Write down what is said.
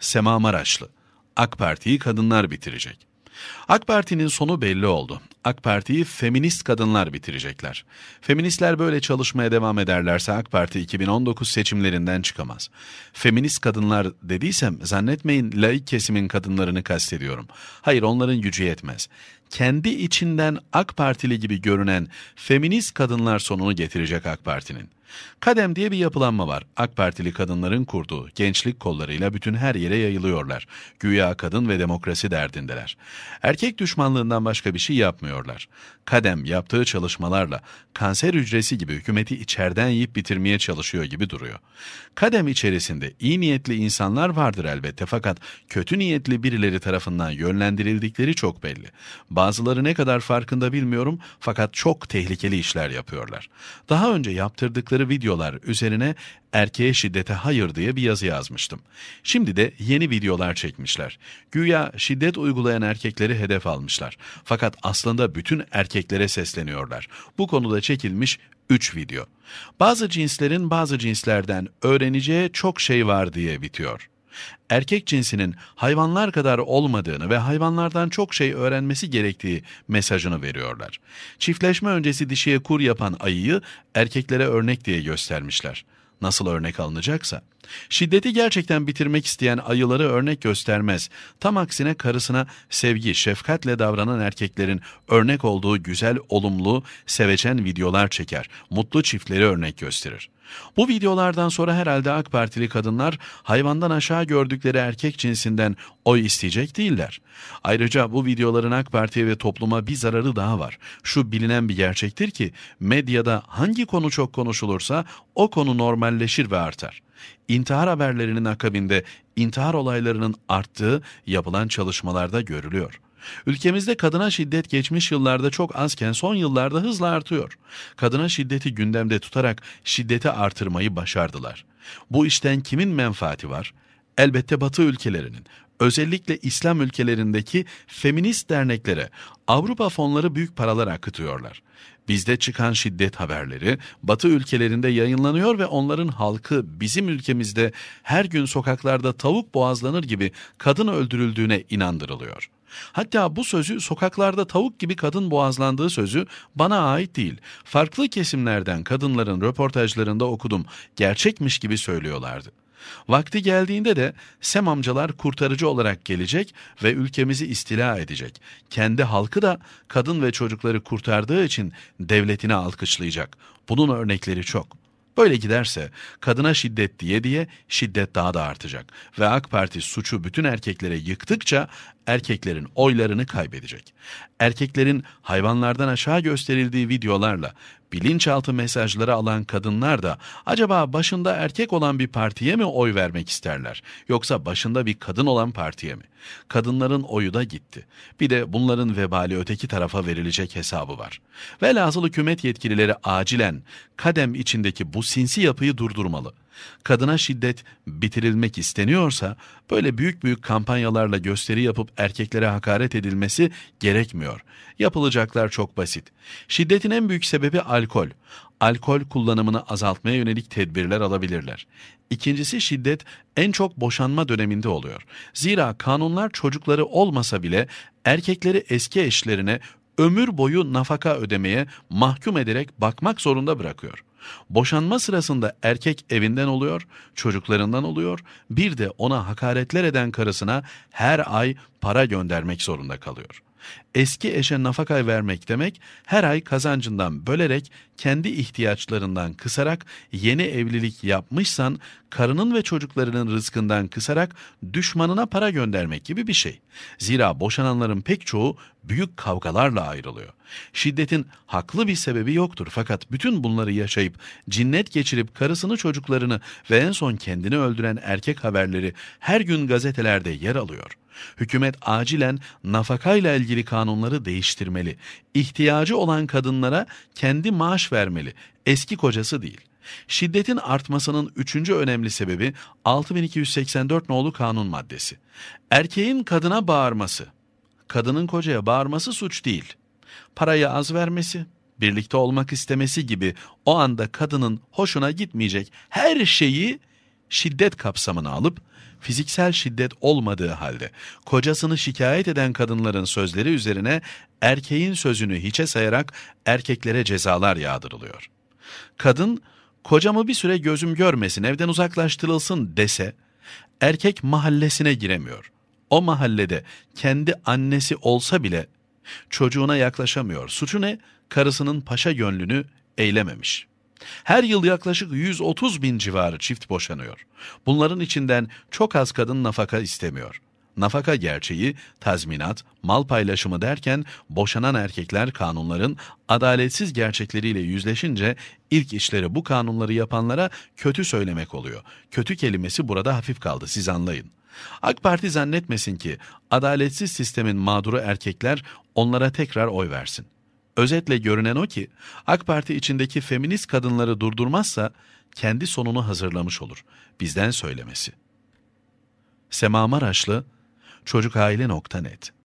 Sema Maraşlı. AK Parti'yi kadınlar bitirecek. AK Parti'nin sonu belli oldu. AK Parti'yi feminist kadınlar bitirecekler. Feministler böyle çalışmaya devam ederlerse AK Parti 2019 seçimlerinden çıkamaz. Feminist kadınlar dediysem zannetmeyin laik kesimin kadınlarını kastediyorum. Hayır onların gücü yetmez. Kendi içinden AK Partili gibi görünen feminist kadınlar sonunu getirecek AK Parti'nin. Kadem diye bir yapılanma var. AK Partili kadınların kurduğu gençlik kollarıyla bütün her yere yayılıyorlar. Güya kadın ve demokrasi derdindeler. Erkek düşmanlığından başka bir şey yapmıyorlar. Kadem yaptığı çalışmalarla kanser hücresi gibi hükümeti içerden yiyip bitirmeye çalışıyor gibi duruyor. Kadem içerisinde iyi niyetli insanlar vardır elbette fakat kötü niyetli birileri tarafından yönlendirildikleri çok belli. Bazıları ne kadar farkında bilmiyorum fakat çok tehlikeli işler yapıyorlar. Daha önce yaptırdıkları paylaştıkları videolar üzerine erkeğe şiddete hayır diye bir yazı yazmıştım. Şimdi de yeni videolar çekmişler. Güya şiddet uygulayan erkekleri hedef almışlar. Fakat aslında bütün erkeklere sesleniyorlar. Bu konuda çekilmiş 3 video. Bazı cinslerin bazı cinslerden öğreneceği çok şey var diye bitiyor erkek cinsinin hayvanlar kadar olmadığını ve hayvanlardan çok şey öğrenmesi gerektiği mesajını veriyorlar. Çiftleşme öncesi dişiye kur yapan ayıyı erkeklere örnek diye göstermişler. Nasıl örnek alınacaksa. Şiddeti gerçekten bitirmek isteyen ayıları örnek göstermez. Tam aksine karısına sevgi, şefkatle davranan erkeklerin örnek olduğu güzel, olumlu, sevecen videolar çeker. Mutlu çiftleri örnek gösterir. Bu videolardan sonra herhalde AK Partili kadınlar hayvandan aşağı gördükleri erkek cinsinden oy isteyecek değiller. Ayrıca bu videoların AK Parti'ye ve topluma bir zararı daha var. Şu bilinen bir gerçektir ki medyada hangi konu çok konuşulursa o konu normalleşir ve artar. İntihar haberlerinin akabinde intihar olaylarının arttığı yapılan çalışmalarda görülüyor. Ülkemizde kadına şiddet geçmiş yıllarda çok azken son yıllarda hızla artıyor. Kadına şiddeti gündemde tutarak şiddeti artırmayı başardılar. Bu işten kimin menfaati var? Elbette Batı ülkelerinin, özellikle İslam ülkelerindeki feminist derneklere Avrupa fonları büyük paralar akıtıyorlar. Bizde çıkan şiddet haberleri Batı ülkelerinde yayınlanıyor ve onların halkı bizim ülkemizde her gün sokaklarda tavuk boğazlanır gibi kadın öldürüldüğüne inandırılıyor. Hatta bu sözü sokaklarda tavuk gibi kadın boğazlandığı sözü bana ait değil. Farklı kesimlerden kadınların röportajlarında okudum. Gerçekmiş gibi söylüyorlardı. Vakti geldiğinde de Sem amcalar kurtarıcı olarak gelecek ve ülkemizi istila edecek. Kendi halkı da kadın ve çocukları kurtardığı için devletini alkışlayacak. Bunun örnekleri çok. Böyle giderse kadına şiddet diye diye şiddet daha da artacak ve AK Parti suçu bütün erkeklere yıktıkça erkeklerin oylarını kaybedecek. Erkeklerin hayvanlardan aşağı gösterildiği videolarla bilinçaltı mesajları alan kadınlar da acaba başında erkek olan bir partiye mi oy vermek isterler yoksa başında bir kadın olan partiye mi? Kadınların oyu da gitti. Bir de bunların vebali öteki tarafa verilecek hesabı var. Velhasıl hükümet yetkilileri acilen kadem içindeki bu sinsi yapıyı durdurmalı kadına şiddet bitirilmek isteniyorsa böyle büyük büyük kampanyalarla gösteri yapıp erkeklere hakaret edilmesi gerekmiyor. Yapılacaklar çok basit. Şiddetin en büyük sebebi alkol. Alkol kullanımını azaltmaya yönelik tedbirler alabilirler. İkincisi şiddet en çok boşanma döneminde oluyor. Zira kanunlar çocukları olmasa bile erkekleri eski eşlerine ömür boyu nafaka ödemeye mahkum ederek bakmak zorunda bırakıyor. Boşanma sırasında erkek evinden oluyor, çocuklarından oluyor, bir de ona hakaretler eden karısına her ay para göndermek zorunda kalıyor. Eski eşe nafaka vermek demek, her ay kazancından bölerek, kendi ihtiyaçlarından kısarak, yeni evlilik yapmışsan, karının ve çocuklarının rızkından kısarak düşmanına para göndermek gibi bir şey. Zira boşananların pek çoğu büyük kavgalarla ayrılıyor. Şiddetin haklı bir sebebi yoktur fakat bütün bunları yaşayıp cinnet geçirip karısını çocuklarını ve en son kendini öldüren erkek haberleri her gün gazetelerde yer alıyor. Hükümet acilen nafakayla ilgili kanunları değiştirmeli. İhtiyacı olan kadınlara kendi maaş vermeli. Eski kocası değil. Şiddetin artmasının üçüncü önemli sebebi 6284 nolu kanun maddesi. Erkeğin kadına bağırması kadının kocaya bağırması suç değil. Parayı az vermesi, birlikte olmak istemesi gibi o anda kadının hoşuna gitmeyecek her şeyi şiddet kapsamına alıp fiziksel şiddet olmadığı halde kocasını şikayet eden kadınların sözleri üzerine erkeğin sözünü hiçe sayarak erkeklere cezalar yağdırılıyor. Kadın kocamı bir süre gözüm görmesin evden uzaklaştırılsın dese erkek mahallesine giremiyor.'' o mahallede kendi annesi olsa bile çocuğuna yaklaşamıyor. Suçu ne? Karısının paşa yönlünü eylememiş. Her yıl yaklaşık 130 bin civarı çift boşanıyor. Bunların içinden çok az kadın nafaka istemiyor. Nafaka gerçeği, tazminat, mal paylaşımı derken boşanan erkekler kanunların adaletsiz gerçekleriyle yüzleşince ilk işleri bu kanunları yapanlara kötü söylemek oluyor. Kötü kelimesi burada hafif kaldı siz anlayın. AK Parti zannetmesin ki adaletsiz sistemin mağduru erkekler onlara tekrar oy versin. Özetle görünen o ki AK Parti içindeki feminist kadınları durdurmazsa kendi sonunu hazırlamış olur. Bizden söylemesi. Sema Maraşlı, çocukhaile.net